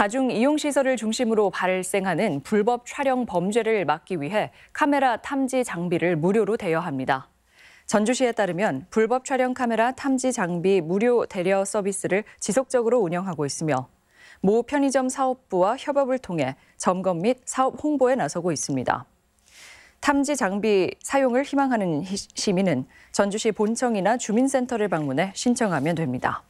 다중 이용 시설을 중심으로 발생하는 불법 촬영 범죄를 막기 위해 카메라 탐지 장비를 무료로 대여합니다. 전주시에 따르면 불법 촬영 카메라 탐지 장비 무료 대여 서비스를 지속적으로 운영하고 있으며 모 편의점 사업부와 협업을 통해 점검 및 사업 홍보에 나서고 있습니다. 탐지 장비 사용을 희망하는 시민은 전주시 본청이나 주민센터를 방문해 신청하면 됩니다.